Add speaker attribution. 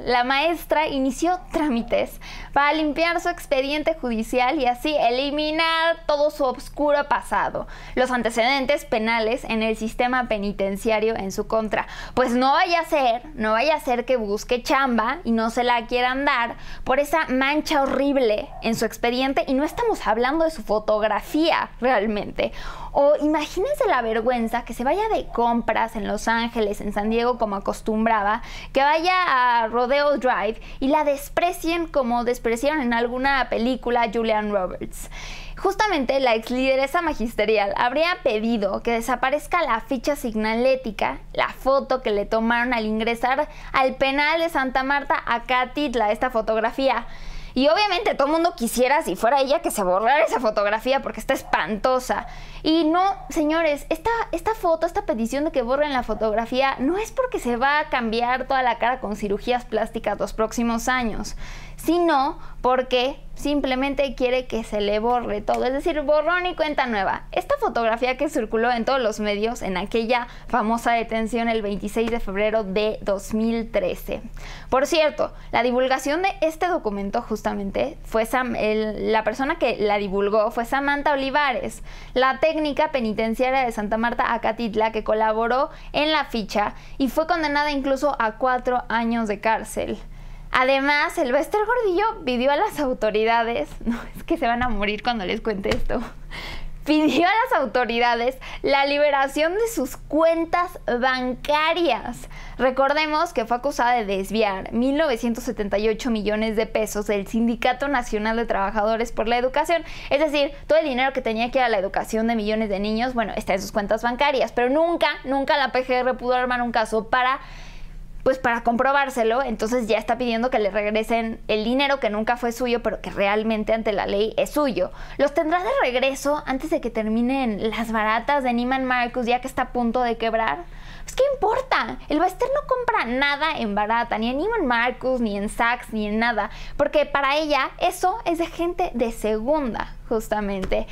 Speaker 1: La maestra inició trámites para limpiar su expediente judicial y así eliminar todo su oscuro pasado, los antecedentes penales en el sistema penitenciario en su contra. Pues no vaya a ser, no vaya a ser que busque chamba y no se la quieran dar por esa mancha horrible en su expediente y no estamos hablando de su fotografía realmente. O imagínense la vergüenza que se vaya de compras en Los Ángeles, en San Diego como acostumbraba, que vaya a Old Drive y la desprecien como despreciaron en alguna película Julian Roberts. Justamente la ex lideresa magisterial habría pedido que desaparezca la ficha signalética, la foto que le tomaron al ingresar al penal de Santa Marta a Catitla, esta fotografía. Y obviamente todo el mundo quisiera, si fuera ella, que se borrara esa fotografía porque está espantosa. Y no, señores, esta, esta foto, esta petición de que borren la fotografía no es porque se va a cambiar toda la cara con cirugías plásticas los próximos años, sino porque simplemente quiere que se le borre todo, es decir, borrón y cuenta nueva. Esta fotografía que circuló en todos los medios en aquella famosa detención el 26 de febrero de 2013. Por cierto, la divulgación de este documento justo justamente, fue la persona que la divulgó fue Samantha Olivares, la técnica penitenciaria de Santa Marta Acatitla, que colaboró en la ficha y fue condenada incluso a cuatro años de cárcel. Además, el Bester Gordillo pidió a las autoridades, no es que se van a morir cuando les cuente esto, pidió a las autoridades la liberación de sus cuentas bancarias. Recordemos que fue acusada de desviar 1.978 millones de pesos del Sindicato Nacional de Trabajadores por la Educación, es decir, todo el dinero que tenía que ir a la educación de millones de niños, bueno, está en sus cuentas bancarias, pero nunca, nunca la PGR pudo armar un caso para pues para comprobárselo, entonces ya está pidiendo que le regresen el dinero que nunca fue suyo, pero que realmente ante la ley es suyo. Los tendrá de regreso antes de que terminen las baratas de Neiman Marcus, ya que está a punto de quebrar. Pues qué importa, el bester no compra nada en barata, ni en Neiman Marcus, ni en Saks, ni en nada, porque para ella eso es de gente de segunda, justamente.